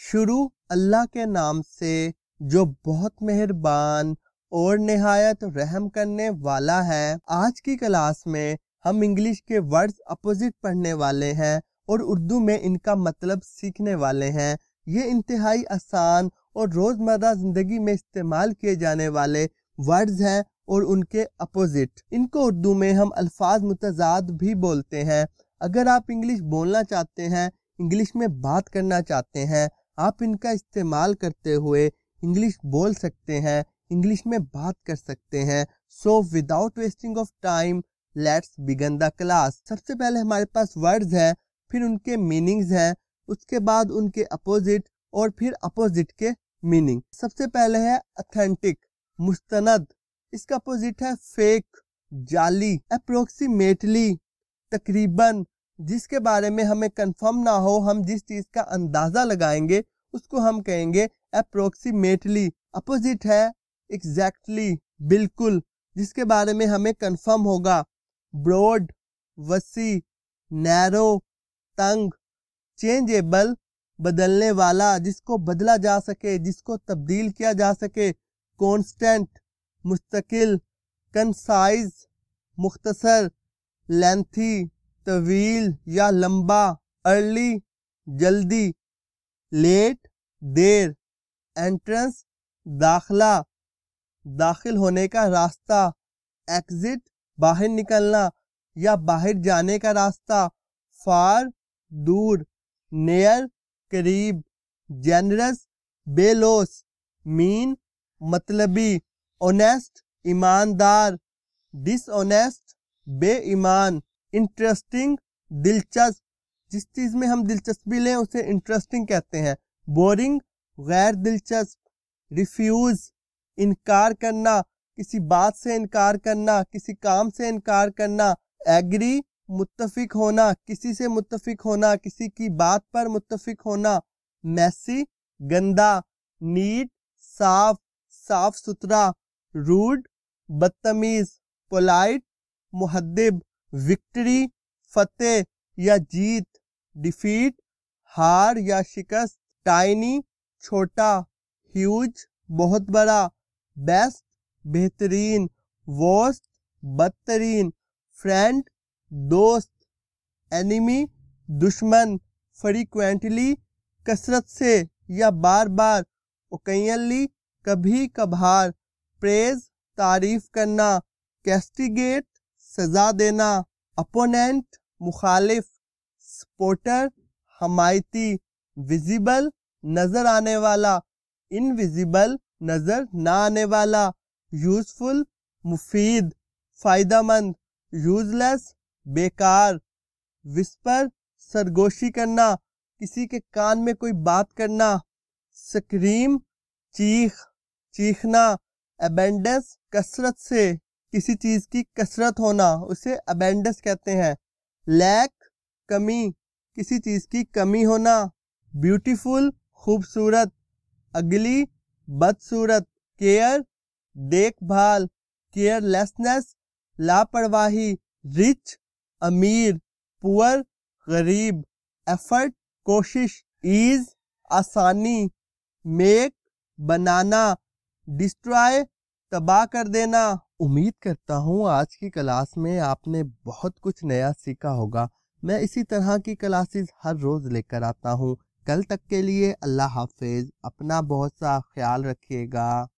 शुरू अल्लाह के नाम से जो बहुत मेहरबान और नहायत रहम करने वाला है आज की क्लास में हम इंग्लिश के वर्ड्स अपोजिट पढ़ने वाले हैं और उर्दू में इनका मतलब सीखने वाले हैं ये इंतहाई आसान और रोज़मर्रा ज़िंदगी में इस्तेमाल किए जाने वाले वर्ड्स हैं और उनके अपोजिट इनको उर्दू में हम अल्फाज मुतजाद भी बोलते हैं अगर आप इंग्लिश बोलना चाहते हैं इंग्लिश में बात करना चाहते हैं आप इनका इस्तेमाल करते हुए इंग्लिश बोल सकते हैं इंग्लिश में बात कर सकते हैं so without wasting of time let's begin the class सबसे पहले हमारे पास वर्ड्स हैं फिर उनके मीनिंग्स हैं उसके बाद उनके अपोजिट और फिर अपोजिट के मीनिंग सबसे पहले है अथेंटिक मुस्तनद इसका अपोजिट है फेक जाली अप्रोक्सीमेटली तकरीबन जिसके बारे में हमें कंफर्म ना हो हम जिस चीज का अंदाजा लगाएंगे उसको हम कहेंगे अप्रोक्सीमेटली अपोजिट है एग्जैक्टली exactly, बिल्कुल जिसके बारे में हमें कंफर्म होगा ब्रॉड वसी नैरो तंग चेंजेबल बदलने वाला जिसको बदला जा सके जिसको तब्दील किया जा सके कॉन्स्टेंट मुस्तकिल कंसाइज मुख्तसर लेंथी तवील या लंबा अर्ली जल्दी लेट देर एंट्रेंस दाखला दाखिल होने का रास्ता एग्जिट बाहर निकलना या बाहर जाने का रास्ता फार दूर नियर करीब जेनरस बेलोस मीन मतलबी ऑनेस्ट ईमानदार डिसऑनेस्ट बेईमान इंटरेस्टिंग दिलचस्प जिस चीज में हम दिलचस्पी लें उसे इंटरेस्टिंग कहते हैं बोरिंग गैर दिलचस्प रिफ्यूज इनकार करना किसी बात से इनकार करना किसी काम से इनकार करना एग्री मुत्तफिक होना किसी से मुत्तफिक होना किसी की बात पर मुत्तफिक होना मैसी गंदा नीट साफ साफ सुथरा रूड बदतमीज पोलाइट मुहदब विक्ट्री फतेह या जीत डिफीट हार या शिकस्त टाइनी छोटा ह्यूज बहुत बड़ा बेस्ट बेहतरीन वोस्ट बदतरीन फ्रेंड दोस्त एनिमी दुश्मन फ्रीक्वेंटली कसरत से या बार बार ओकैली कभी कभार प्रेज तारीफ करना कैस्टिगेट सजा देना अपोनेंट मुखालिफ सपोर्टर हमायती विजिबल नजर आने वाला इनविजिबल नजर ना आने वाला यूजफुल मुफीद फायदामंद यूजलेस बेकार विस्पर सरगोशी करना किसी के कान में कोई बात करना स्क्रीम चीख चीखना एबेंडस कसरत से किसी चीज़ की कसरत होना उसे अबेंडस कहते हैं लैक कमी किसी चीज़ की कमी होना ब्यूटीफुल खूबसूरत अगली बदसूरत केयर देखभाल केयरलेसनेस लापरवाही रिच अमीर पुअर गरीब एफर्ट कोशिश ईज आसानी मेक बनाना डिस्ट्रॉय तबाह कर देना उम्मीद करता हूँ आज की क्लास में आपने बहुत कुछ नया सीखा होगा मैं इसी तरह की क्लासेस हर रोज़ लेकर आता हूँ कल तक के लिए अल्लाह हाफिज़ अपना बहुत सा ख्याल रखिएगा